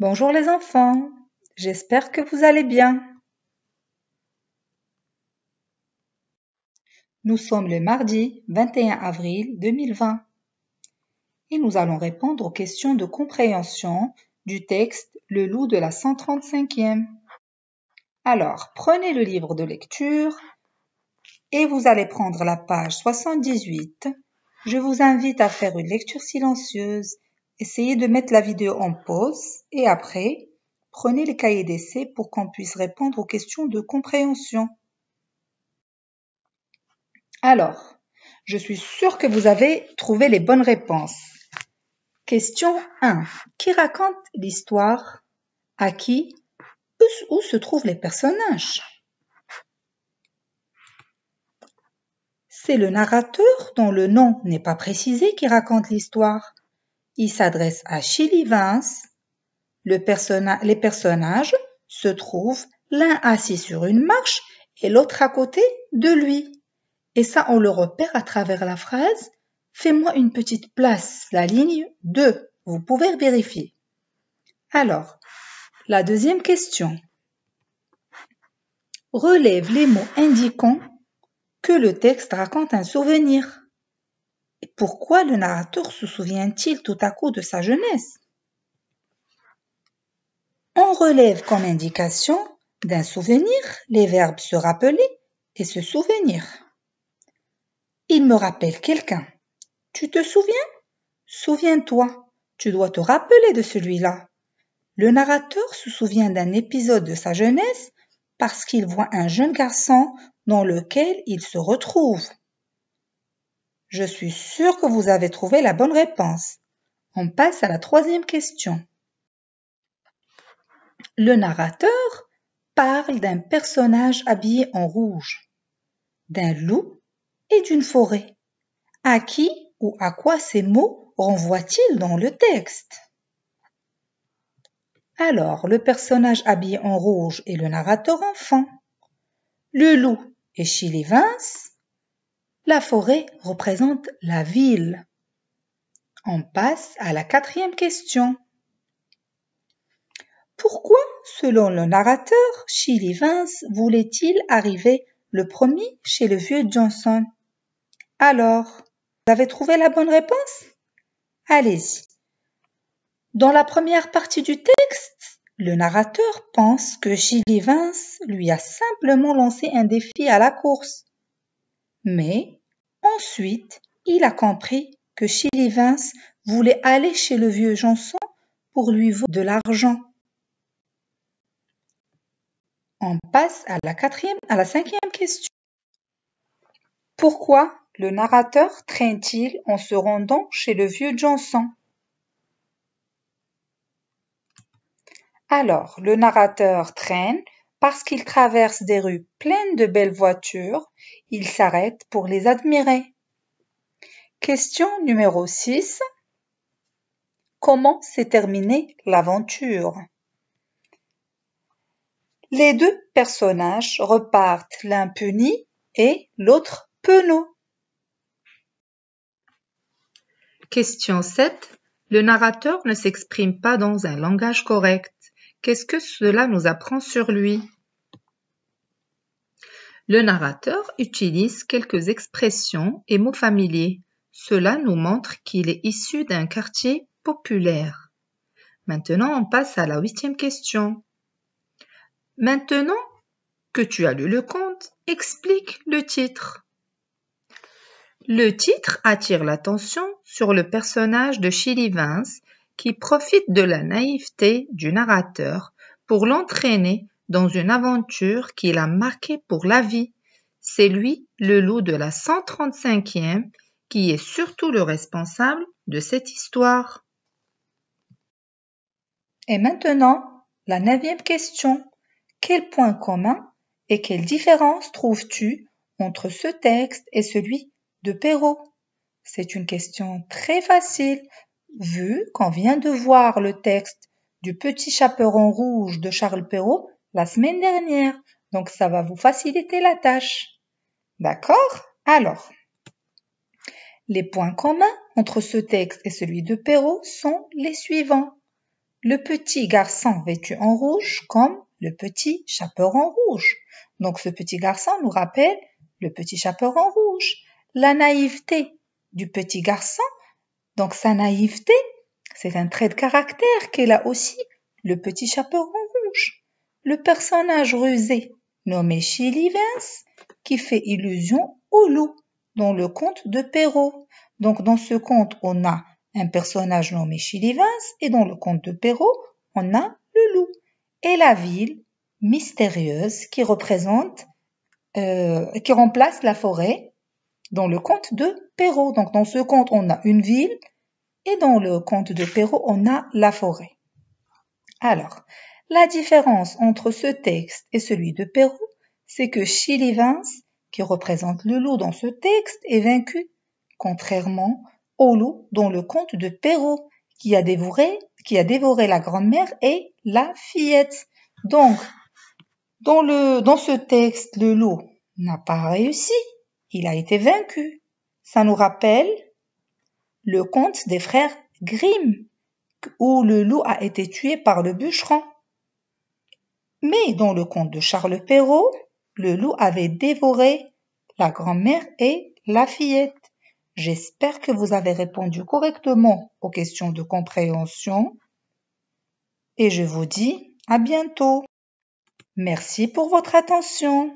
Bonjour les enfants, j'espère que vous allez bien. Nous sommes le mardi 21 avril 2020 et nous allons répondre aux questions de compréhension du texte Le loup de la 135e. Alors, prenez le livre de lecture et vous allez prendre la page 78. Je vous invite à faire une lecture silencieuse Essayez de mettre la vidéo en pause et après, prenez les cahiers d'essai pour qu'on puisse répondre aux questions de compréhension. Alors, je suis sûre que vous avez trouvé les bonnes réponses. Question 1. Qui raconte l'histoire À qui Où se trouvent les personnages C'est le narrateur dont le nom n'est pas précisé qui raconte l'histoire il s'adresse à Chili Vince. les personnages se trouvent l'un assis sur une marche et l'autre à côté de lui. Et ça, on le repère à travers la phrase Fais-moi une petite place, la ligne 2. Vous pouvez vérifier. Alors, la deuxième question. Relève les mots indiquant que le texte raconte un souvenir. Pourquoi le narrateur se souvient-il tout à coup de sa jeunesse On relève comme indication d'un souvenir les verbes se rappeler et se souvenir. Il me rappelle quelqu'un. Tu te souviens Souviens-toi, tu dois te rappeler de celui-là. Le narrateur se souvient d'un épisode de sa jeunesse parce qu'il voit un jeune garçon dans lequel il se retrouve. Je suis sûre que vous avez trouvé la bonne réponse. On passe à la troisième question. Le narrateur parle d'un personnage habillé en rouge, d'un loup et d'une forêt. À qui ou à quoi ces mots renvoient-ils dans le texte Alors, le personnage habillé en rouge est le narrateur enfant. Le loup est Chili Vince la forêt représente la ville. On passe à la quatrième question. Pourquoi, selon le narrateur, Chili Vince voulait-il arriver le premier chez le vieux Johnson Alors, vous avez trouvé la bonne réponse Allez-y. Dans la première partie du texte, le narrateur pense que Chili Vince lui a simplement lancé un défi à la course. Mais Ensuite, il a compris que Vince voulait aller chez le vieux Janson pour lui voler de l'argent. On passe à la quatrième, à la cinquième question. Pourquoi le narrateur traîne-t-il en se rendant chez le vieux Janson Alors, le narrateur traîne parce qu'ils traversent des rues pleines de belles voitures, ils s'arrêtent pour les admirer. Question numéro 6. Comment s'est terminée l'aventure Les deux personnages repartent l'un puni et l'autre penaud. Question 7. Le narrateur ne s'exprime pas dans un langage correct. Qu'est-ce que cela nous apprend sur lui Le narrateur utilise quelques expressions et mots familiers. Cela nous montre qu'il est issu d'un quartier populaire. Maintenant, on passe à la huitième question. Maintenant que tu as lu le conte, explique le titre. Le titre attire l'attention sur le personnage de Chili Vince qui profite de la naïveté du narrateur pour l'entraîner dans une aventure qu'il a marqué pour la vie. C'est lui, le loup de la 135e, qui est surtout le responsable de cette histoire. Et maintenant, la neuvième question. Quel point commun et quelle différence trouves-tu entre ce texte et celui de Perrault C'est une question très facile vu qu'on vient de voir le texte du Petit Chaperon rouge de Charles Perrault la semaine dernière. Donc ça va vous faciliter la tâche. D'accord Alors, les points communs entre ce texte et celui de Perrault sont les suivants. Le petit garçon vêtu en rouge comme le petit chaperon rouge. Donc ce petit garçon nous rappelle le petit chaperon rouge. La naïveté du petit garçon donc sa naïveté, c'est un trait de caractère qu'elle a aussi, le petit chaperon rouge, le personnage rusé nommé Vince qui fait illusion au loup dans le conte de Perrault. Donc dans ce conte, on a un personnage nommé Vince et dans le conte de Perrault, on a le loup. Et la ville mystérieuse qui représente, euh, qui remplace la forêt dans le conte de Perrault. Donc dans ce conte, on a une ville et dans le conte de Perrault, on a la forêt. Alors, la différence entre ce texte et celui de Perrault, c'est que Vince, qui représente le loup dans ce texte, est vaincu, contrairement au loup dans le conte de Perrault, qui a dévoré, la grand-mère et la fillette. Donc, dans ce texte, le loup n'a pas réussi, il a été vaincu. Ça nous rappelle le conte des frères Grimm, où le loup a été tué par le bûcheron. Mais dans le conte de Charles Perrault, le loup avait dévoré la grand-mère et la fillette. J'espère que vous avez répondu correctement aux questions de compréhension et je vous dis à bientôt. Merci pour votre attention.